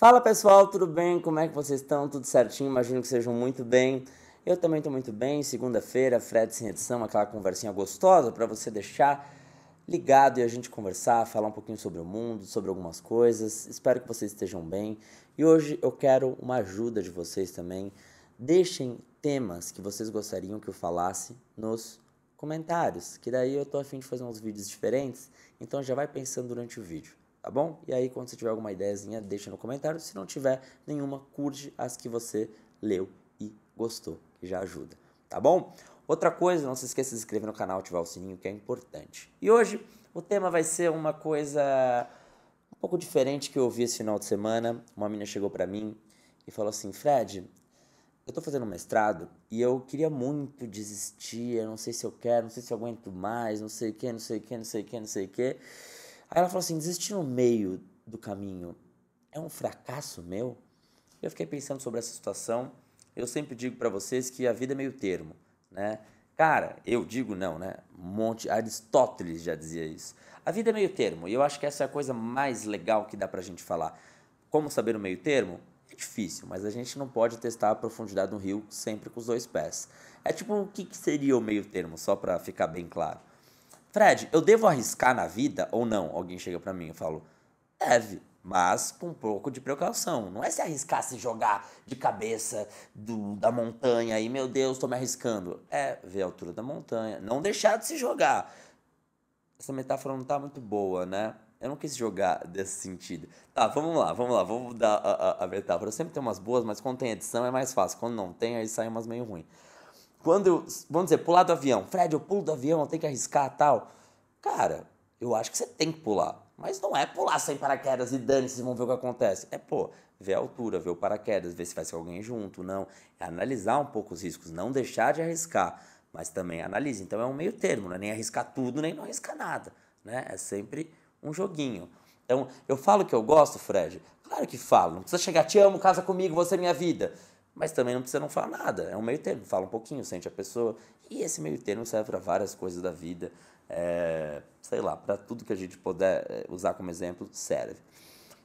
Fala pessoal, tudo bem? Como é que vocês estão? Tudo certinho? Imagino que sejam muito bem. Eu também estou muito bem. Segunda-feira, Fred sem edição, aquela conversinha gostosa para você deixar ligado e a gente conversar, falar um pouquinho sobre o mundo, sobre algumas coisas. Espero que vocês estejam bem. E hoje eu quero uma ajuda de vocês também. Deixem temas que vocês gostariam que eu falasse nos comentários, que daí eu tô afim de fazer uns vídeos diferentes, então já vai pensando durante o vídeo tá bom? E aí, quando você tiver alguma ideiazinha, deixa no comentário. Se não tiver nenhuma, curte as que você leu e gostou, que já ajuda, tá bom? Outra coisa, não se esqueça de se inscrever no canal, ativar o sininho, que é importante. E hoje o tema vai ser uma coisa um pouco diferente que eu vi esse final de semana. Uma menina chegou para mim e falou assim: Fred, eu tô fazendo um mestrado e eu queria muito desistir, eu não sei se eu quero, não sei se eu aguento mais, não sei o que, não sei o que, não sei o que, não sei o que. Não sei o que. Aí ela falou assim: desistir no meio do caminho é um fracasso meu? Eu fiquei pensando sobre essa situação. Eu sempre digo para vocês que a vida é meio termo, né? Cara, eu digo não, né? Monte Aristóteles já dizia isso. A vida é meio termo, e eu acho que essa é a coisa mais legal que dá pra gente falar. Como saber o meio termo? É difícil, mas a gente não pode testar a profundidade do rio sempre com os dois pés. É tipo, o que, que seria o meio termo, só para ficar bem claro? Fred, eu devo arriscar na vida ou não? Alguém chega para mim e fala, deve, mas com um pouco de precaução. Não é se arriscar se jogar de cabeça do, da montanha e, meu Deus, tô me arriscando. É ver a altura da montanha, não deixar de se jogar. Essa metáfora não tá muito boa, né? Eu não quis jogar desse sentido. Tá, vamos lá, vamos lá, vamos dar a, a, a metáfora. Eu sempre tem umas boas, mas quando tem edição é mais fácil. Quando não tem, aí saem umas meio ruins. Quando vamos dizer, pular do avião, Fred, eu pulo do avião, tem que arriscar tal. Cara, eu acho que você tem que pular. Mas não é pular sem paraquedas e dane, vocês vão ver o que acontece. É, pô, ver a altura, ver o paraquedas, ver se vai ser alguém junto, não. É analisar um pouco os riscos, não deixar de arriscar, mas também analise. Então é um meio termo, não é nem arriscar tudo, nem não arriscar nada. Né? É sempre um joguinho. Então, eu falo que eu gosto, Fred? Claro que falo. Não precisa chegar, te amo, casa comigo, você é minha vida mas também não precisa não falar nada. É um meio termo, fala um pouquinho, sente a pessoa. E esse meio termo serve para várias coisas da vida, é, sei lá, para tudo que a gente puder é, usar como exemplo, serve.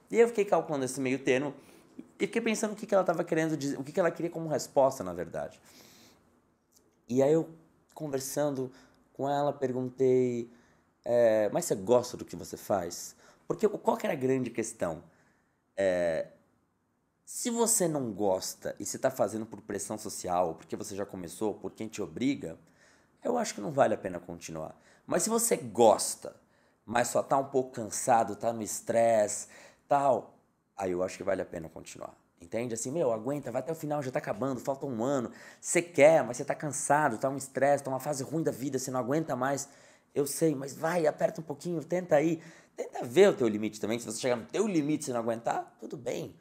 E eu fiquei calculando esse meio termo e fiquei pensando o que, que ela estava querendo dizer, o que, que ela queria como resposta, na verdade. E aí eu, conversando com ela, perguntei, é, mas você gosta do que você faz? Porque qual que era a grande questão? É, se você não gosta e você está fazendo por pressão social, porque você já começou, por quem te obriga, eu acho que não vale a pena continuar. Mas se você gosta, mas só tá um pouco cansado, tá no estresse, tal, aí eu acho que vale a pena continuar. Entende? Assim, meu, aguenta, vai até o final, já tá acabando, falta um ano. Você quer, mas você tá cansado, tá um estresse, tá uma fase ruim da vida, você não aguenta mais. Eu sei, mas vai, aperta um pouquinho, tenta aí. Tenta ver o teu limite também. Se você chegar no teu limite e não aguentar, tudo bem.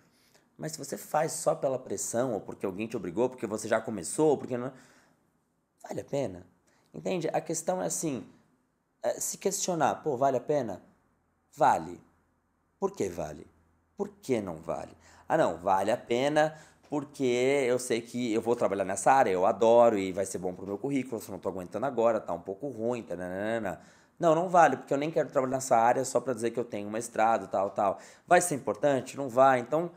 Mas se você faz só pela pressão, ou porque alguém te obrigou, porque você já começou, ou porque não. Vale a pena? Entende? A questão é assim: é se questionar, pô, vale a pena? Vale. Por que vale? Por que não vale? Ah, não, vale a pena porque eu sei que eu vou trabalhar nessa área, eu adoro e vai ser bom pro meu currículo, se não tô aguentando agora, tá um pouco ruim, tananana. Tá, né, né, né, não, não vale, porque eu nem quero trabalhar nessa área só para dizer que eu tenho um mestrado, tal, tal. Vai ser importante? Não vai. Então,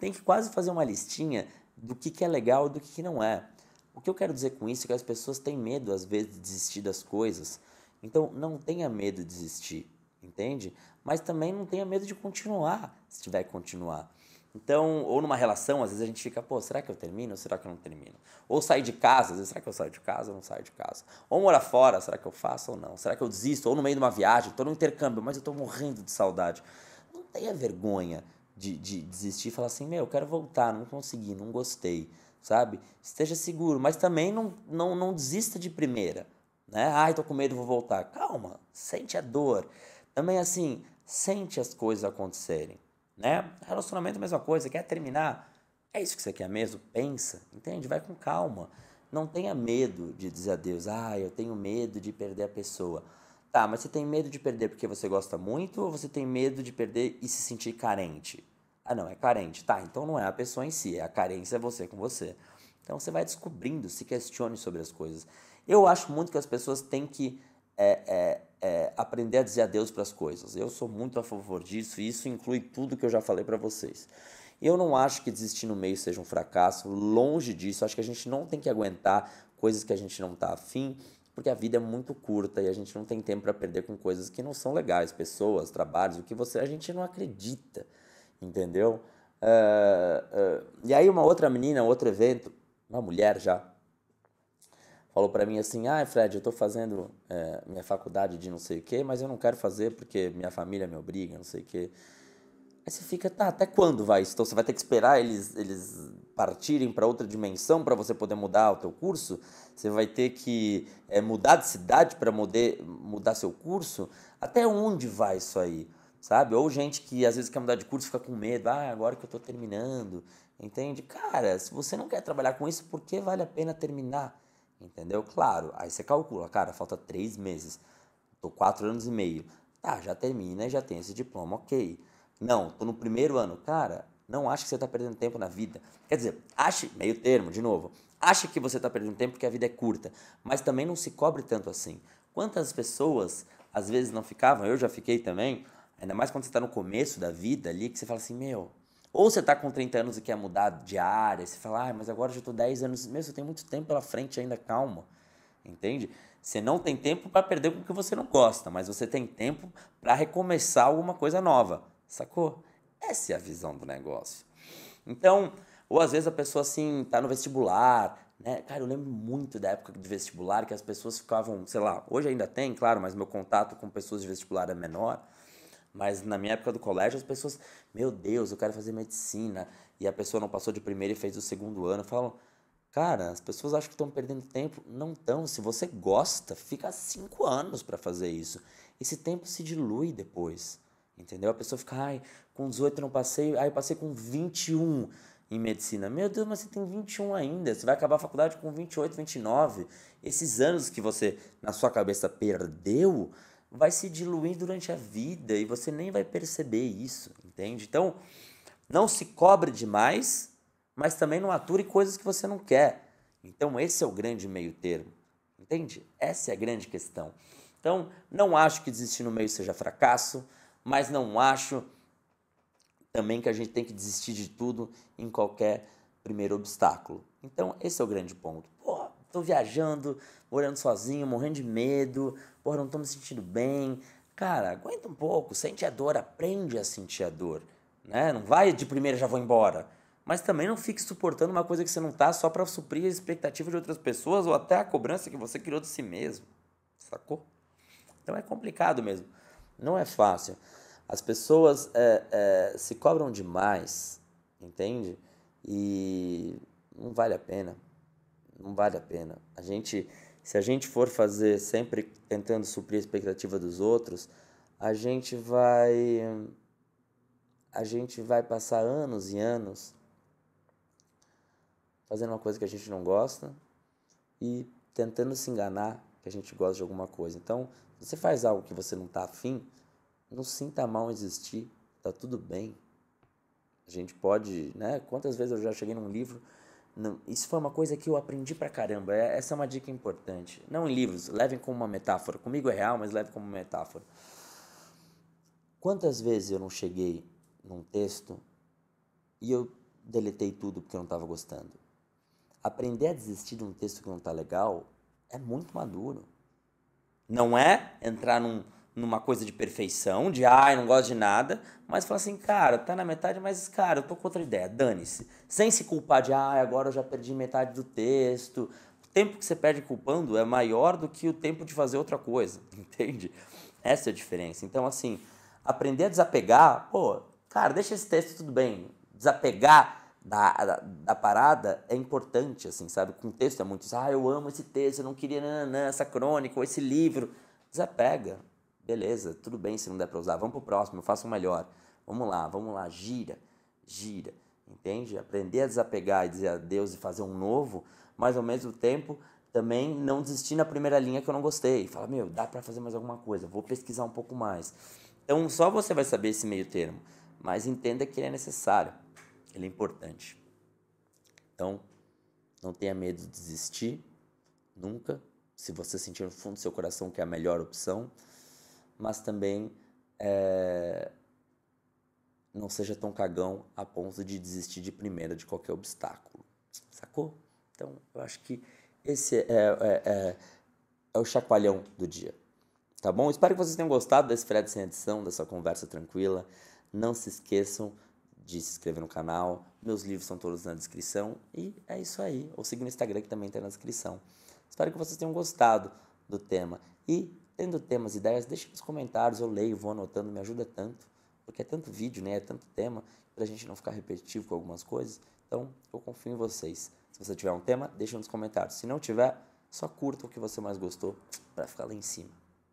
tem que quase fazer uma listinha do que, que é legal e do que, que não é. O que eu quero dizer com isso é que as pessoas têm medo, às vezes, de desistir das coisas. Então, não tenha medo de desistir, entende? Mas também não tenha medo de continuar, se tiver que continuar. Então, ou numa relação, às vezes a gente fica, pô, será que eu termino ou será que eu não termino? Ou sair de casa, às vezes, será que eu saio de casa ou não saio de casa? Ou morar fora, será que eu faço ou não? Será que eu desisto? Ou no meio de uma viagem, estou no intercâmbio, mas eu estou morrendo de saudade. Não tenha vergonha de, de desistir e falar assim: meu, eu quero voltar, não consegui, não gostei, sabe? Esteja seguro, mas também não, não, não desista de primeira, né? Ai, tô com medo, vou voltar. Calma, sente a dor. Também assim, sente as coisas acontecerem, né? Relacionamento é a mesma coisa, quer terminar? É isso que você quer mesmo? Pensa, entende? Vai com calma. Não tenha medo de dizer adeus. Ah, eu tenho medo de perder a pessoa. Tá, mas você tem medo de perder porque você gosta muito ou você tem medo de perder e se sentir carente? Ah, não, é carente. Tá, então não é a pessoa em si, é a carência é você com você. Então você vai descobrindo, se questione sobre as coisas. Eu acho muito que as pessoas têm que é, é, é, aprender a dizer adeus para as coisas. Eu sou muito a favor disso e isso inclui tudo que eu já falei para vocês. Eu não acho que desistir no meio seja um fracasso, longe disso. Acho que a gente não tem que aguentar coisas que a gente não está afim, porque a vida é muito curta e a gente não tem tempo para perder com coisas que não são legais, pessoas, trabalhos, o que você. A gente não acredita entendeu? Uh, uh, e aí uma outra menina, outro evento, uma mulher já, falou para mim assim, ah, Fred, eu estou fazendo é, minha faculdade de não sei o quê, mas eu não quero fazer porque minha família me obriga, não sei o quê. Aí você fica, tá, até quando vai isso? Então você vai ter que esperar eles, eles partirem para outra dimensão para você poder mudar o teu curso? Você vai ter que é, mudar de cidade para mudar seu curso? Até onde vai isso aí? sabe? Ou gente que às vezes quer mudar de curso fica com medo, ah, agora que eu estou terminando, entende? Cara, se você não quer trabalhar com isso, por que vale a pena terminar? Entendeu? Claro, aí você calcula, cara, falta três meses, tô quatro anos e meio. Tá, já termina e já tem esse diploma, ok. Não, tô no primeiro ano. Cara, não acha que você está perdendo tempo na vida. Quer dizer, ache, meio termo, de novo, acha que você está perdendo tempo porque a vida é curta, mas também não se cobre tanto assim. Quantas pessoas às vezes não ficavam, eu já fiquei também, Ainda mais quando você está no começo da vida ali, que você fala assim, meu. Ou você está com 30 anos e quer mudar de área, você fala, ah, mas agora eu já estou 10 anos, meu, você tem muito tempo pela frente ainda, calma. Entende? Você não tem tempo para perder com o que você não gosta, mas você tem tempo para recomeçar alguma coisa nova, sacou? Essa é a visão do negócio. Então, ou às vezes a pessoa assim, tá no vestibular, né? Cara, eu lembro muito da época de vestibular que as pessoas ficavam, sei lá, hoje ainda tem, claro, mas meu contato com pessoas de vestibular é menor. Mas na minha época do colégio, as pessoas, meu Deus, eu quero fazer medicina. E a pessoa não passou de primeiro e fez o segundo ano. Falam, cara, as pessoas acham que estão perdendo tempo. Não estão. Se você gosta, fica cinco anos para fazer isso. Esse tempo se dilui depois. Entendeu? A pessoa fica, ai, com 18 não passei, aí eu passei com 21 em medicina. Meu Deus, mas você tem 21 ainda. Você vai acabar a faculdade com 28, 29. Esses anos que você, na sua cabeça, perdeu, vai se diluir durante a vida e você nem vai perceber isso, entende? Então, não se cobre demais, mas também não ature coisas que você não quer. Então, esse é o grande meio-termo, entende? Essa é a grande questão. Então, não acho que desistir no meio seja fracasso, mas não acho também que a gente tem que desistir de tudo em qualquer primeiro obstáculo. Então, esse é o grande ponto. Pô, tô viajando, morando sozinho, morrendo de medo, porra, não tô me sentindo bem. Cara, aguenta um pouco, sente a dor, aprende a sentir a dor, né? Não vai de primeira já vou embora. Mas também não fique suportando uma coisa que você não tá só para suprir a expectativa de outras pessoas ou até a cobrança que você criou de si mesmo. Sacou? Então é complicado mesmo. Não é fácil. As pessoas é, é, se cobram demais, entende? E não vale a pena. Não vale a pena. A gente se a gente for fazer sempre tentando suprir a expectativa dos outros, a gente vai a gente vai passar anos e anos fazendo uma coisa que a gente não gosta e tentando se enganar que a gente gosta de alguma coisa. Então, se você faz algo que você não está afim, não sinta mal existir, tá tudo bem. A gente pode, né? Quantas vezes eu já cheguei num livro não, isso foi uma coisa que eu aprendi pra caramba. É, essa é uma dica importante. Não em livros, levem como uma metáfora. Comigo é real, mas leve como uma metáfora. Quantas vezes eu não cheguei num texto e eu deletei tudo porque eu não estava gostando? Aprender a desistir de um texto que não está legal é muito maduro. Não é entrar num, numa coisa de perfeição, de ai, ah, não gosto de nada, mas fala assim, cara, tá na metade, mas cara, eu tô com outra ideia, dane-se. Sem se culpar de ai, ah, agora eu já perdi metade do texto. O tempo que você perde culpando é maior do que o tempo de fazer outra coisa, entende? Essa é a diferença. Então, assim, aprender a desapegar, pô, cara, deixa esse texto tudo bem. Desapegar da, da, da, parada é importante, assim, sabe? Com texto é muito isso. Ah, eu amo esse texto, eu não queria nananã, essa crônica ou esse livro. Desapega, Beleza, tudo bem se não der para usar. Vamos pro próximo, eu faço melhor. Vamos lá, vamos lá, gira, gira. Entende? Aprender a desapegar e dizer adeus e fazer um novo, mas ao mesmo tempo também não desistir na primeira linha que eu não gostei. Fala, meu, dá para fazer mais alguma coisa, vou pesquisar um pouco mais. Então só você vai saber esse meio termo, mas entenda que ele é necessário, ele é importante. Então, não tenha medo de desistir, nunca. Se você sentir no fundo do seu coração que é a melhor opção, mas também é, não seja tão cagão a ponto de desistir de primeira de qualquer obstáculo. Sacou? Então, eu acho que esse é, é, é, é, é o chacoalhão do dia. Tá bom? Espero que vocês tenham gostado desse Fred sem edição, dessa conversa tranquila. Não se esqueçam de se inscrever no canal. Meus livros são todos na descrição. E é isso aí. Ou siga no Instagram que também está na descrição. Espero que vocês tenham gostado do tema. E tendo temas, ideias, deixa nos comentários, eu leio, vou anotando, me ajuda tanto, porque é tanto vídeo, né? É tanto tema, pra gente não ficar repetitivo com algumas coisas. Então, eu confio em vocês. Se você tiver um tema, deixa nos comentários. Se não tiver, só curta o que você mais gostou para ficar lá em cima,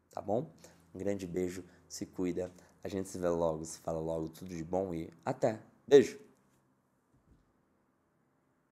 tá bom? Um grande beijo, se cuida. A gente se vê logo, se fala logo, tudo de bom e até. Beijo.